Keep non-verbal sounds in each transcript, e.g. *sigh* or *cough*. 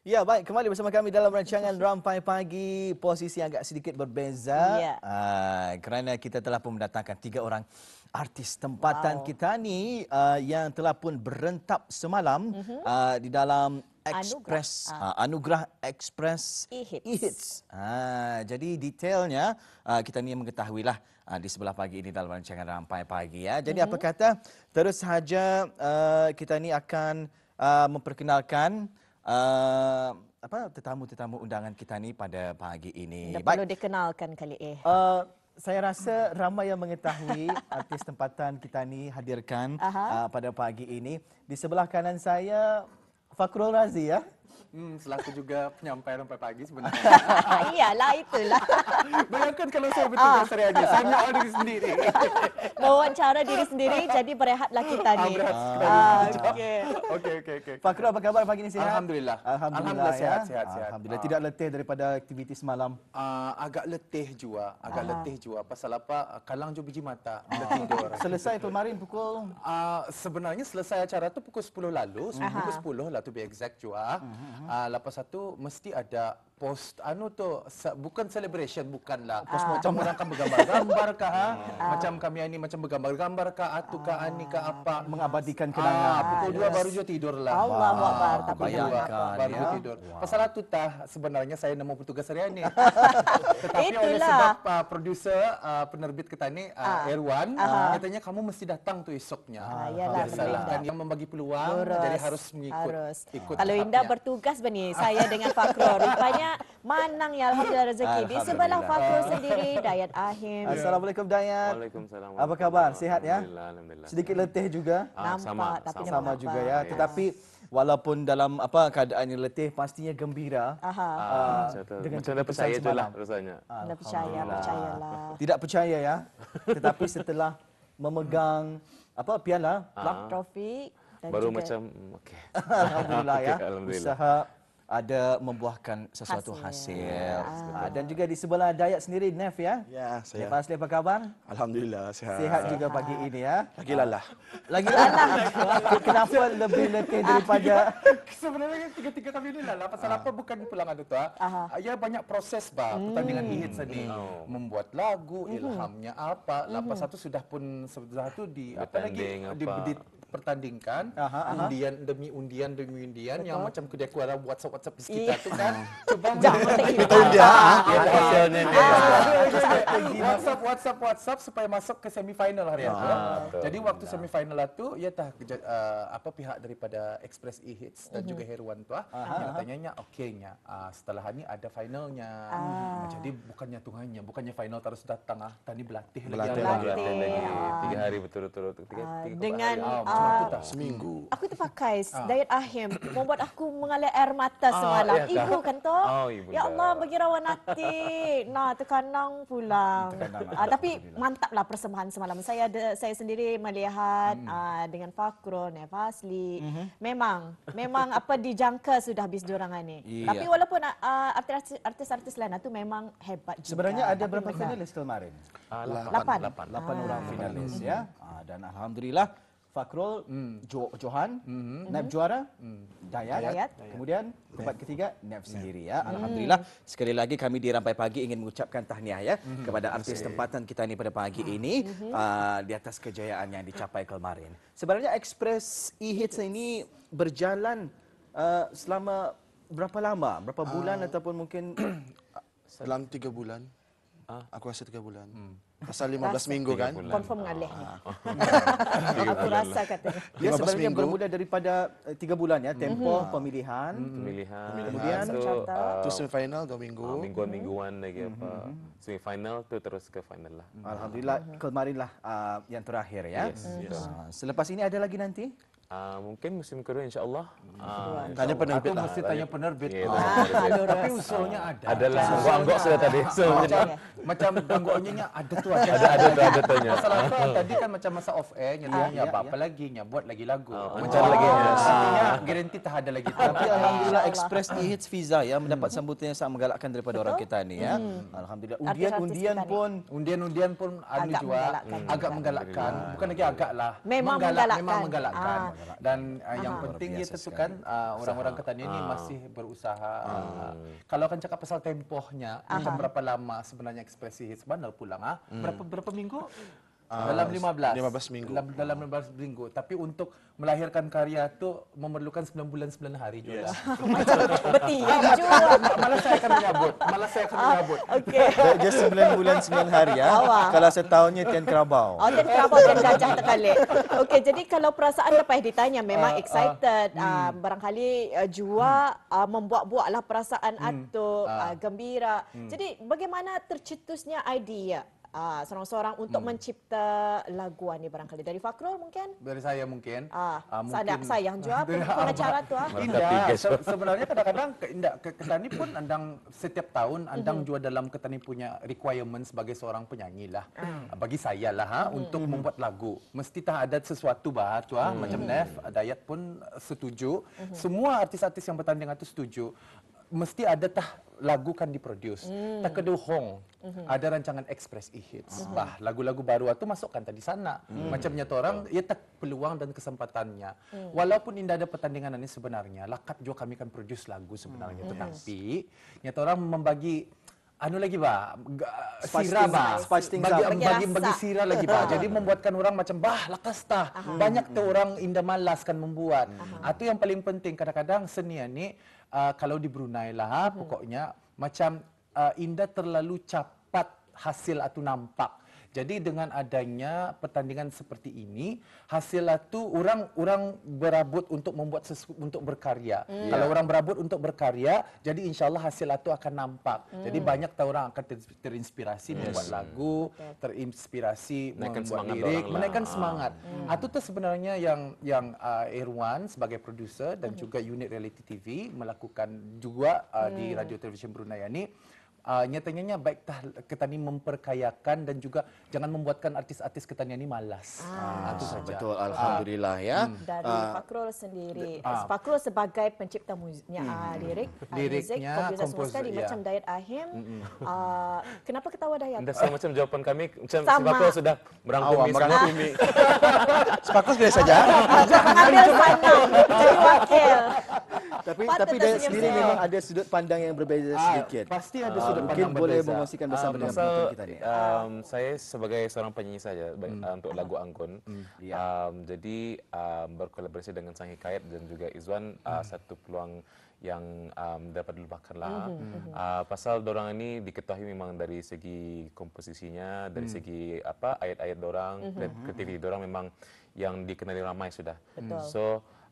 Ya baik, kembali bersama kami dalam rancangan Rampai Pagi. Posisi agak sedikit berbeza. Ya. Uh, kerana kita telah pun mendatangkan tiga orang artis tempatan wow. kita ni uh, yang telah pun berentap semalam uh -huh. uh, di dalam Express Anugrah, uh, ah, Anugrah Express E-Hits. E uh, jadi detailnya uh, kita ni mengetahuilah uh, di sebelah pagi ini dalam rancangan Rampai Pagi. ya. Jadi uh mhm. -huh. apa kata, terus saja uh, kita ni akan uh, memperkenalkan... Uh, apa tetamu-tetamu undangan kita ni pada pagi ini. Dah perlu dikenalkan kali eh. Uh, saya rasa ramai yang mengetahui *laughs* artis tempatan kita ni hadirkan uh, pada pagi ini. Di sebelah kanan saya Fakrul Razi ya. Hmm, selaku juga penyampai sampai pagi sebenarnya. *laughs* Iyalah itulah. *laughs* Bayangkan kalau saya betul ah. seri aja, saya nak diri sendiri. *laughs* Wawancara diri sendiri jadi berehatlah kita ni. Ah, Okey. Okey okey Pak Fakru apa khabar pagi ni sihat? Alhamdulillah. Alhamdulillah, Alhamdulillah ya. sihat sihat sihat. Alhamdulillah ah. tidak letih daripada aktiviti semalam. Uh, ah, agak letih juga. agak ah. letih juga. pasal apa? Kalang jo biji mata tertidur. Ah. Selesai itu kemarin pukul uh, sebenarnya selesai acara tu pukul 10 lalu, hmm. pukul 10 lah tu be exact jua. Hmm. Uh ah, -huh. uh, lepas satu mesti ada post anu tu bukan celebration bukanlah ah. post uh. macam orang kan bergambar gambar kah ha? macam kami ini macam bergambar gambar kah atau kah uh. ani kah apa mengabadikan kenangan uh, pukul 2 yes. baru je tidur lah Allah wow. Akbar tak payah kan, baru ya? tidur wow. pasal atu tah sebenarnya saya nak mahu petugas hari ini *laughs* tetapi Itulah. oleh sebab uh, producer uh, penerbit kita ini uh, uh. Erwan uh. katanya kamu mesti datang tu esoknya uh. ya lah dan yang membagi peluang Lurus. jadi harus mengikut harus. ikut kalau Indah bertugas benih *laughs* saya dengan Fakro rupanya banyak. Manang ya Alhamdulillah rezeki. Di sebelah Fakul sendiri, Dayat Ahim. Assalamualaikum Dayat. Waalaikumsalam. Apa kabar? Sihat ya? Alhamdulillah. Sedikit letih juga? Ah, nampak. Tapi sama juga ya. Tetapi walaupun dalam apa keadaan yang letih pastinya gembira Aha. Uh, dengan macam percaya semalam. rasanya anda percaya percayalah tidak percaya ya tetapi setelah memegang apa piala Aha. Trofi. baru macam mm, okey *laughs* alhamdulillah ya *laughs* alhamdulillah. usaha ada membuahkan sesuatu hasil. hasil. Ya, dan juga di sebelah Dayat sendiri, Nef ya? Ya, saya. Nef Asli, apa khabar? Alhamdulillah, sihat. Sihat juga pagi ini ya? Lagi lelah. Lagi lelah? Kenapa lebih letih ah, daripada... Sebenarnya tiga-tiga tahun ini lelah. Pasal ah. apa bukan pulang ada tu. Ya, banyak proses, Pak. Hmm. Pertandingan hmm. Ihid sendiri. Hmm. Membuat lagu, hmm. ilhamnya apa. Lapas hmm. satu sudah pun sebetulnya itu di... Apa lagi? Apa? Di, di, pertandingkan aha, aha. undian demi undian demi undian Betul. yang macam kedai kuara WhatsApp WhatsApp di iya. sekitar itu kan *laughs* coba kita undian ya hasilnya WhatsApp WhatsApp WhatsApp supaya masuk ke semifinal ah, hari itu jadi waktu nah. semifinal itu ya tah eh, apa pihak daripada Express E Hits dan juga mhm. Herwan tuh yang nya oke nya ah, setelah ini ada finalnya ah. nah, jadi bukannya Tuhannya bukannya final terus datang ah tadi berlatih lagi berlatih nah, lagi gitu. tiga hari betul-betul tiga dengan mata tak seminggu. Aku tu pakai ah. diet ahim. *coughs* Membuat aku mengalir air mata ah, semalam. Ah, ya, ibu kan tu? Oh, ibu ya Allah, bagi rawan hati. Nah, terkanang pulang. Hmm, terkanang, ah, tapi mantaplah persembahan semalam. Saya ada, saya sendiri melihat hmm. ah, dengan Fakro, Nefasli. Mm-hmm. Memang, memang *laughs* apa dijangka sudah habis dorangan ini. Yeah. Tapi walaupun ah, artis-artis lain ah, tu memang hebat juga. Sebenarnya ada berapa finalis kemarin? Lapan. Lapan orang finalis hmm. ya. Dan Alhamdulillah. Fakrul, mm. jo- Johan, mm-hmm. Naib hmm. Juara, mm. Dayat. Dayat, kemudian tempat ketiga Naib sendiri ya. Hmm. Alhamdulillah mm. sekali lagi kami di Rampai Pagi ingin mengucapkan tahniah ya mm-hmm. kepada artis Masih. tempatan kita ini pada pagi hmm. ini mm-hmm. uh, di atas kejayaan yang dicapai kemarin. Sebenarnya ekspres E-Hits ini berjalan uh, selama berapa lama? Berapa bulan uh, ataupun mungkin? Dalam *clears throat* tiga bulan, uh. aku rasa tiga bulan. Hmm. Pasal 15 rasa. minggu kan? Confirm ngalih ni. Ah. *laughs* *laughs* Aku rasa katanya. Ya sebenarnya minggu. bermula daripada 3 uh, eh, bulan ya. Tempoh, mm-hmm. pemilihan. Hmm. Pemilihan. Mm-hmm. Kemudian so, ah, tu uh, semifinal 2 minggu. Uh, ah, mingguan hmm. mingguan lagi mm-hmm. apa. Hmm. Semifinal tu terus ke final lah. Alhamdulillah mm-hmm. kemarin lah uh, yang terakhir ya. Yes. Mm-hmm. Yes. Uh, selepas ini ada lagi nanti? Uh, mungkin musim kedua insya Allah. Uh, tanya penerbit Aku mesti tanya penerbit. *laughs* Tapi usulnya ada. Ada lah. Gua anggok sudah tadi macam bangga ada tu ada ada ada tu ada tanya. Masalah apa? Ah. tadi kan macam masa off air nyanyi ah. tanya ya, apa, ya. ya. lagi nya buat lagi lagu. Oh, macam oh, lagi nya. Garanti tak ada lagi. Tapi alhamdulillah Express di Hits Visa ya mendapat hmm. sambutan yang sangat menggalakkan daripada orang kita ni ya. Hmm. Hmm. Alhamdulillah undian-undian pun undian-undian pun ada juga agak menggalakkan. Bukan lagi agak lah. Memang menggalakkan. Memang menggalakkan. Dan yang penting ya tentu kan orang-orang ketani ni masih berusaha. Kalau akan cakap pasal tempohnya, berapa lama sebenarnya ekspresi Hizbandel pulang ah. Hmm. Berapa berapa minggu? Ah, dalam 15 15 minggu dalam, dalam 15 minggu tapi untuk melahirkan karya tu memerlukan 9 bulan 9 hari juga yes. *laughs* betul. ya malas saya akan menyabut Malah saya akan ah, menyabut okey just 9 bulan 9 hari ya kalau saya tahunya, tian kerabau oh tian kerabau dan gajah terkalik okey jadi kalau perasaan lepas ditanya memang uh, uh, excited hmm. uh, barangkali uh, jua uh, membuat-buatlah perasaan hmm. atau uh, gembira hmm. jadi bagaimana tercetusnya idea uh, seorang-seorang untuk hmm. mencipta lagu ni barangkali dari Fakrul mungkin dari saya mungkin uh, uh, mungkin sadak sayang juga *laughs* pengacara tu ah indah Se- *laughs* sebenarnya kadang-kadang ke- indah ke- pun andang setiap tahun andang mm-hmm. juga dalam ketani punya requirement sebagai seorang penyanyi lah mm. bagi saya lah ha, mm-hmm. untuk membuat lagu mesti tak ada sesuatu bah tu ah mm-hmm. macam hmm. Nef Dayat pun setuju mm-hmm. semua artis-artis yang bertanding itu setuju mesti ada tah lagu kan diproduce. Mm. Tak kedua Hong. Mm -hmm. Ada rancangan Express E-Hits. Mm -hmm. Bah, lagu-lagu baru tu masukkan tadi sana. Mm. Macamnya tu orang, ia tak peluang dan kesempatannya. Mm. Walaupun indah ada pertandingan ini sebenarnya, lakat juga kami kan produce lagu sebenarnya. Mm. Tetapi, yes. nyata orang membagi Anu lagi ba, ah, sirah ba, bagi bagi bagi sirah lagi ba. *laughs* Jadi membuatkan orang macam bah lakas tah. Banyak hmm. tu orang indah malas kan membuat. Atau hmm. yang paling penting kadang-kadang seni ni uh, kalau di Brunei lah, hmm. pokoknya macam uh, indah terlalu cepat hasil atau nampak jadi dengan adanya pertandingan seperti ini, hasilnya tu orang-orang berabut untuk membuat untuk berkarya. Mm. Kalau yeah. orang berabut untuk berkarya, jadi insyaallah hasilnya tu akan nampak. Mm. Jadi banyak tahu orang akan ter, terinspirasi yes. membuat lagu, okay. terinspirasi menaikkan membuat semangat lirik, lah. menaikkan lah. semangat. Mm. Atau tuh sebenarnya yang yang uh, Irwan sebagai produser dan mm. juga unit reality TV melakukan juga uh, mm. di hmm. Radio Televisyen Brunei ini Uh, nyatanya baik tah, ketani memperkayakan dan juga jangan membuatkan artis-artis ketani ini malas. Ah, ah, ah betul, ah. Alhamdulillah uh, ya. Hmm. Dari uh, Pakrul sendiri, uh, Pakrul sebagai pencipta muziknya, uh, hmm. lirik, liriknya, uh, komposer sekali yeah. macam Dayat Ahim. Uh, kenapa ketawa Dayat? Tidak sama macam jawapan kami, macam sama. Pakrul sudah merangkumi. merangkumi. *laughs* Pakrul sudah saja. Ambil pandang, jadi wakil. Tapi, tapi Dayat sendiri memang ada sudut pandang yang berbeza sedikit. Pasti ada sudut pandang boleh berbeza. mengongsikan bersama uh, dengan kita ni. Um, saya sebagai seorang penyanyi saja mm. uh, untuk lagu Anggun. Mm. Yeah. Um, ya. jadi um, berkolaborasi dengan Sang Hikayat dan juga Izwan mm. uh, hmm. satu peluang yang um, dapat dilupakanlah. Mm-hmm. Uh, pasal dorang ini diketahui memang dari segi komposisinya, dari mm. segi apa ayat-ayat dorang, mm-hmm. kreativiti dorang memang yang dikenali ramai sudah. Betul. So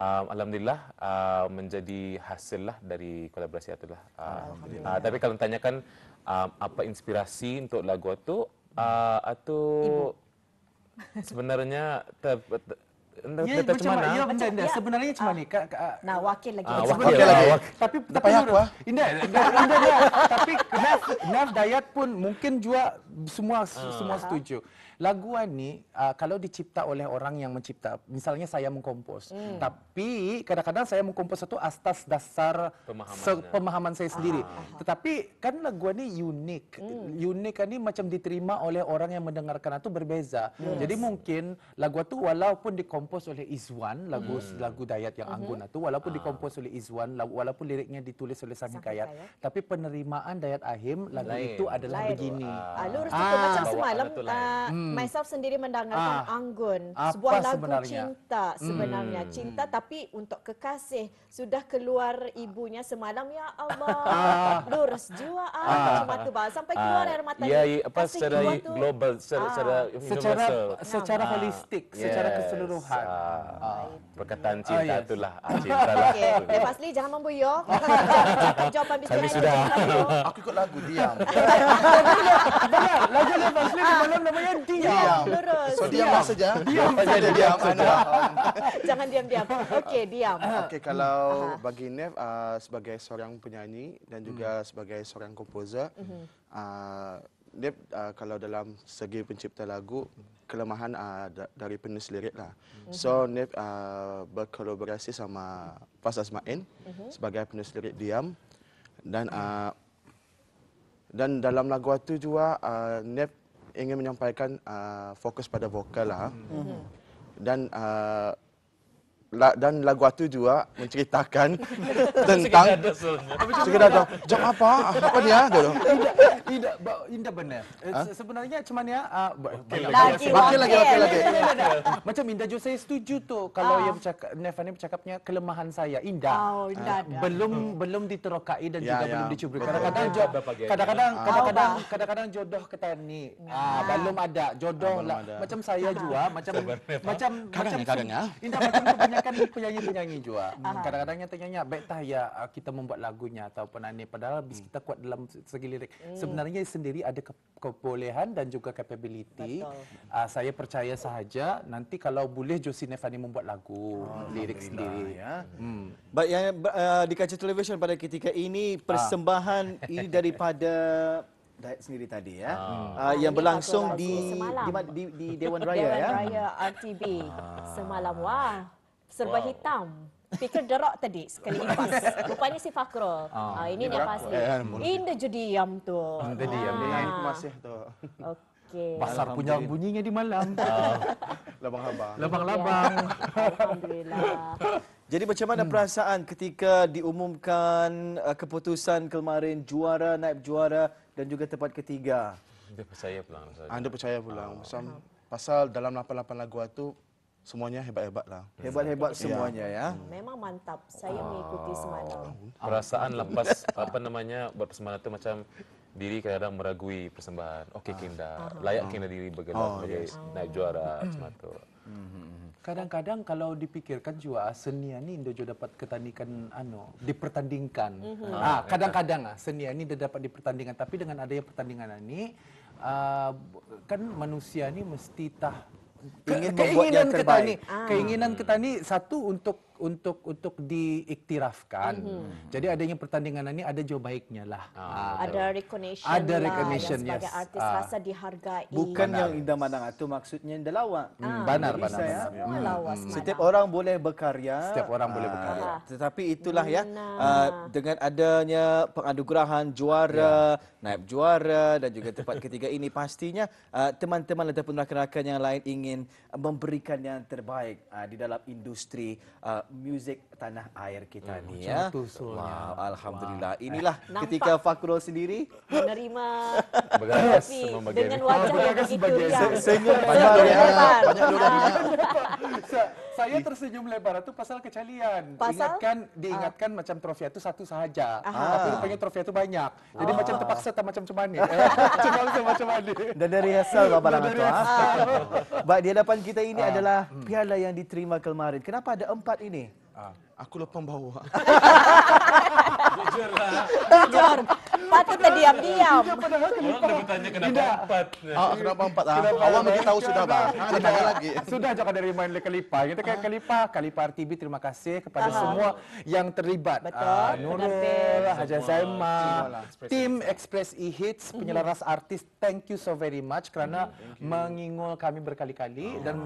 Um, Alhamdulillah uh, menjadi hasil lah dari kolaborasi itu lah. Uh, uh, tapi kalau tanyakan um, apa inspirasi untuk lagu itu, uh, atau Ibu. sebenarnya ter, ter Ya, macam, macam mana? Ya, Ya. Sebenarnya cuma ni? Kak, nah, wakil lagi. Uh, wakil, wakil lagi. Wakil. Tapi, tapi payah aku lah. *laughs* Indah, indah, indah, indah. tapi Nav, Nav Dayat pun mungkin juga semua uh. semua setuju. Uh laguan ni uh, kalau dicipta oleh orang yang mencipta misalnya saya mengkompos hmm. tapi kadang-kadang saya mengkompos satu atas dasar ya. pemahaman saya sendiri Aha. Ah. tetapi kan laguan ni unik hmm. unik kan ni macam diterima oleh orang yang mendengarkan atau berbeza yes. jadi mungkin lagu tu walaupun dikompos oleh Izwan lagu hmm. lagu dayat yang mhm. anggun mm-hmm. itu walaupun Aha. dikompos oleh Izwan walaupun liriknya ditulis oleh Sami Kayat tapi penerimaan dayat Ahim lagu lain. itu adalah lain. begini uh, lu harus ah. ah macam semalam Hmm. Hmm. Myself sendiri mendengarkan ah, Anggun sebuah lagu sebenarnya? cinta sebenarnya hmm. cinta tapi untuk kekasih sudah keluar ibunya semalam ya Allah *laughs* ah. lurus jiwa ah, ah tu bah sampai keluar ah, air mata ya, ya apa kasih secara tu, global secara ah, secara, secara, secara ah, holistik yes, secara keseluruhan ah, ah, perkataan ah, cinta oh, yes. itulah ah, *laughs* cinta lah okay. eh, Fasli jangan membuyo *laughs* jawapan bisnes kami sudah aku ikut lagu diam lagu lagu Fasli malam namanya di diam. Lurus. So diam masa lah saja. Diam saja diam. diam, diam, diam *laughs* Jangan diam-diam. Okey, diam. Okey, okay, kalau Aha. bagi Nev uh, sebagai seorang penyanyi dan juga hmm. sebagai seorang komposer, hmm. uh, Nev uh, kalau dalam segi pencipta lagu, kelemahan uh, dari penulis lirik lah. Hmm. So Nev uh, berkolaborasi sama Fas Asmain hmm. sebagai penulis lirik diam dan uh, dan dalam lagu itu juga uh, Nev ingin menyampaikan uh, fokus pada vokal lah. Mm -hmm. Dan uh, dan lagu itu juga menceritakan *laughs* tentang sekedar dah jam apa apa ah? dia tidak tidak tidak benar eh, ah? sebenarnya cuma ni ah? okey lagi okey lagi macam Indah juga saya setuju tu kalau yang bercakap Nefa ni bercakapnya kelemahan saya Indah oh, belum hmm. belum diterokai dan ya, juga ya. belum dicubri kadang-kadang kadang-kadang kadang-kadang kadang-kadang jodoh kita ni belum ada jodoh lah. macam saya juga macam macam ya, macam kadang-kadang Indah macam kan penyanyi-penyanyi juga. Hmm, kadang kadangnya yang tanya-tanya, baik tah ya ah, kita membuat lagunya atau penanya Padahal hmm. kita kuat dalam segi lirik. Hmm. Sebenarnya sendiri ada ke kebolehan dan juga capability. Uh, saya percaya sahaja nanti kalau boleh Josie Nefani membuat lagu oh, lirik sendiri. Ya. Hmm. Baik, yang uh, di kaca televisyen pada ketika ini, persembahan ah. *laughs* ini daripada Dayat sendiri tadi ya. Ah. Uh, yang berlangsung di, di, di, di Dewan Raya. Dewan ya. Raya RTB semalam. Wah serba wow. hitam. Fikir derok tadi sekali impas. *laughs* Rupanya si Fakrul. Ah, ah ini dia pasti. Eh, Indah jadi diam tu. Indah diam. Ah. Ini ah. masih tu. Okay. Okay. punya bunyinya di malam. Ah. Labang-labang. Labang-labang. Ya, alhamdulillah. Jadi macam mana hmm. perasaan ketika diumumkan uh, keputusan kemarin juara, naib juara dan juga tempat ketiga? Anda percaya pulang. Anda percaya pulang. Oh. Pasal, pasal dalam lapan-lapan lagu itu, Semuanya hebat-hebat lah. Hebat-hebat ya. semuanya ya. Hmm. Memang mantap. Saya ah. mengikuti semalam. Perasaan lepas apa namanya buat persembahan itu macam diri kadang meragui persembahan. Okey ah. Kinda, ah. layak Kinda diri bergelar oh, sebagai yes. naik juara hmm. semata itu. Hmm. Kadang-kadang kalau dipikirkan juga seni ini dia juga dapat ketandingan ano dipertandingkan. Ah, kadang-kadang ah senian ini dia dapat dipertandingkan tapi dengan adanya pertandingan ini Uh, kan manusia ni mesti tah ingin keinginan kita ni, ah. keinginan kita ni satu untuk untuk untuk diiktirafkan. Mm -hmm. Jadi adanya pertandingan ini ada jauh baiknya lah. Ah, ah ada recognition. Ada lah, recognition lah, sebagai yes. artis ah. rasa dihargai. Bukan banar. yang indah manang itu maksudnya indah lawak. Hmm. Ah. Banar banar. Saya, banar. Hmm. Setiap orang boleh berkarya. Setiap orang ah. boleh berkarya. Tetapi itulah ya nah. dengan adanya pengadukan juara, yeah. naib juara dan juga tempat ketiga ini pastinya teman-teman uh, ataupun rakan-rakan yang lain ingin memberikan yang terbaik uh, di dalam industri uh, muzik tanah air kita hmm, ni ya. ya. Wow, alhamdulillah. Inilah eh, Nampak ketika Fakrul sendiri menerima bagas dengan wajah yang begitu ya. senyum panjang ya. Banyak doa. *laughs* *laughs* saya tersenyum lebar itu pasal kecalian. Pasal? Ingatkan, diingatkan ah. macam trofi itu satu sahaja. Aha. Tapi rupanya trofi itu banyak. Jadi ah. macam terpaksa tak macam cuman ni. Cuma macam *laughs* eh, macam ni. Dan dari hasil apa barang itu? Baik, di hadapan kita ini ah. adalah hmm. piala yang diterima kemarin. Kenapa ada empat ini? Ah. Aku lupa bawa. *laughs* Bocor. Lah. Patut dia diam. Dia pernah bertanya kenapa empat. Oh, kenapa empat? Ah? mesti eh? tahu sudah, Bang. Ada ah, lagi. Sudah jaga dari main le kelipa. Kita kayak ah. kelipa, kelipa RTB terima kasih kepada semua yang terlibat. Betul. Uh, Nurul, Haja Zaima, lah. tim Express E Hits, mhm. penyelaras artis. Thank you so very much kerana mhm, mengingol kami berkali-kali dan uh,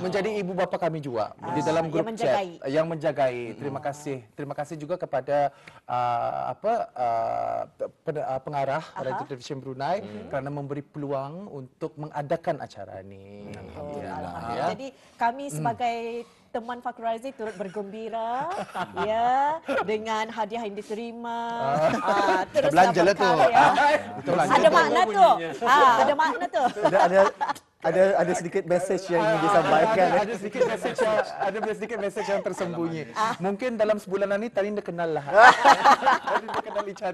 menjadi ibu bapa kami juga di dalam grup chat yang menjagai. Terima mhm. kasih. Terima Terima kasih juga kepada uh, apa uh, uh pengarah Radio Television Brunei hmm. kerana memberi peluang untuk mengadakan acara ini. Hmm. Ya. Jadi kami hmm. sebagai hmm teman Fakhrul Razi turut bergembira *laughs* ya dengan hadiah yang diterima. Uh, *laughs* terus belanja lah tu. Ya. Lah, ah, ada makna tu. ada makna tu ada ada sedikit message yang ingin disampaikan. Ada, eh? ada sedikit message yang ada sedikit message yang tersembunyi. Mungkin dalam sebulanan ni Talinda kenal lah. *laughs* Talinda kenal each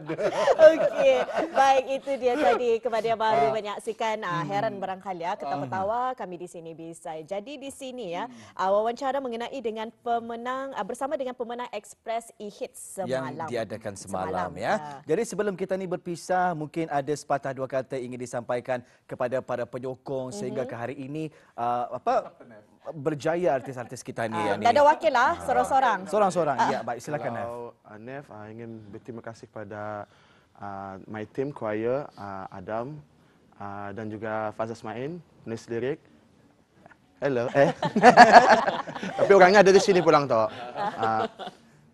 Okey. Baik itu dia tadi kepada yang baru uh, menyaksikan uh, heran hmm. barangkali ya ah, ketawa tawa kami di sini bisa. Jadi di sini ya hmm. uh, wawancara mengenai dengan pemenang uh, bersama dengan pemenang Express e Hits semalam. Yang diadakan semalam, semalam ya. Uh. Jadi sebelum kita ni berpisah mungkin ada sepatah dua kata ingin disampaikan kepada para penyokong hmm. sehingga hingga ke hari ini uh, apa berjaya artis-artis kita ni. Uh, ada wakil lah, seorang-seorang. Seorang-seorang, ya ah. baik silakan Nev. Kalau Nev, uh, ingin berterima kasih kepada uh, my team, choir, uh, Adam uh, dan juga Faz Asmain, penulis lirik. Hello, eh. *laughs* Tapi orangnya ada di sini pulang, tak? *laughs* Ah,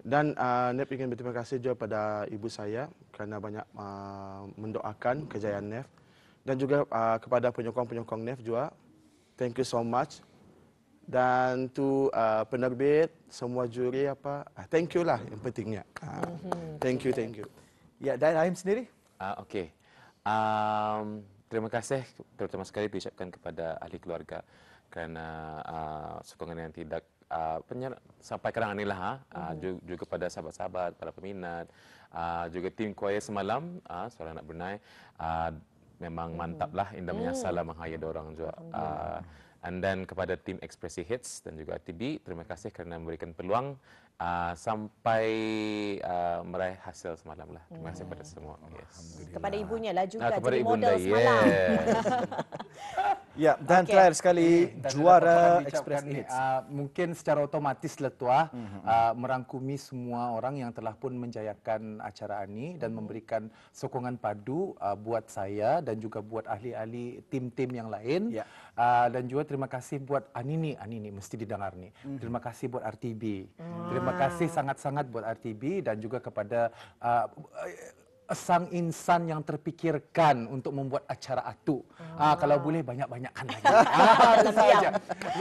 dan uh, Nef ingin berterima kasih juga pada ibu saya kerana banyak mendoakan kejayaan Nef dan juga uh, kepada penyokong-penyokong NEF juga. Thank you so much. Dan tu uh, penerbit, semua juri apa, uh, thank you lah yang pentingnya. Uh, mhm. thank you, thank you. Ya, yeah, dan Aim sendiri? Uh, Okey. Um, terima kasih terutama sekali diucapkan kepada ahli keluarga kerana uh, sokongan yang tidak uh, penyer sampai kerana inilah ha, uh, ah, mhm. juga, juga pada sahabat-sahabat, para peminat, uh, juga tim choir semalam, uh, suara anak Brunei, uh, memang mm. mantap lah indah menyasalah hmm. mm. menghayat orang juga uh, and then kepada tim ekspresi hits dan juga ATB terima kasih kerana memberikan peluang Uh, sampai uh, meraih hasil semalam lah. Terima kasih kepada semua. Yes. Kepada ibunya lah juga ah, jadi model semalam. Yes. *laughs* ya, dan okay. terakhir sekali, hmm, juara Express ni, Hits. Uh, mungkin secara otomatis letua uh, mhm. merangkumi semua orang yang telah pun menjayakan acara ini dan mhm. memberikan sokongan padu uh, buat saya dan juga buat ahli-ahli tim-tim yang lain. Yeah uh, dan juga terima kasih buat Anini ah, Anini ah, mesti didengar ni mm. terima kasih buat RTB mm. terima kasih sangat-sangat buat RTB dan juga kepada uh, uh, sang insan yang terpikirkan untuk membuat acara atu. Oh. Ah kalau boleh banyak-banyakkan lagi. *laughs* ah,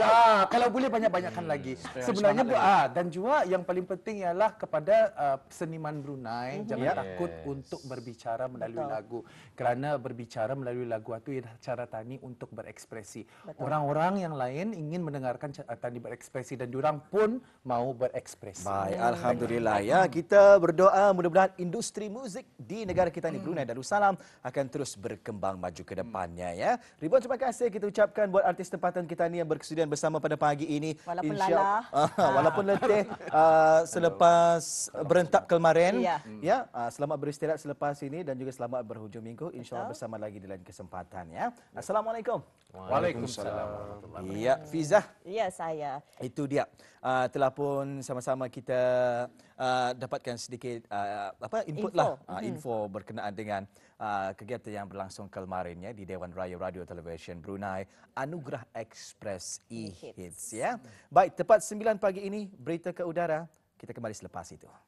ah kalau boleh banyak-banyakkan hmm. lagi. Sebenarnya bu ah dan juga yang paling penting ialah kepada uh, seniman Brunei mm -hmm. jangan yes. takut untuk berbicara melalui Betul. lagu. Kerana berbicara melalui lagu atu ialah cara tani untuk berekspresi. Orang-orang yang lain ingin mendengarkan ah, tani berekspresi dan jurang pun mau berekspresi. Baik, hmm. alhamdulillah ya. Kita berdoa mudah-mudahan industri muzik di di negara kita ini Brunei Darussalam akan terus berkembang maju ke depannya ya. Ribuan terima kasih kita ucapkan buat artis tempatan kita ni yang berkesudian bersama pada pagi ini. Walaupun Insya... lala. Walaupun letih uh, selepas berentap kemarin. Ya. ya. Uh, selamat beristirahat selepas ini dan juga selamat berhujung minggu. InsyaAllah bersama lagi di lain kesempatan ya. Assalamualaikum. Waalaikumsalam. Ya, Fizah. Ya, saya. Itu dia. Uh, telah pun sama-sama kita... Uh, dapatkan sedikit uh, apa input info. lah uh, hmm. info hmm. berkenaan dengan uh, kegiatan yang berlangsung kemarin ya di Dewan Raya Radio Television Brunei Anugerah Express E-Hits e ya. Baik, tepat 9 pagi ini berita ke udara kita kembali selepas itu.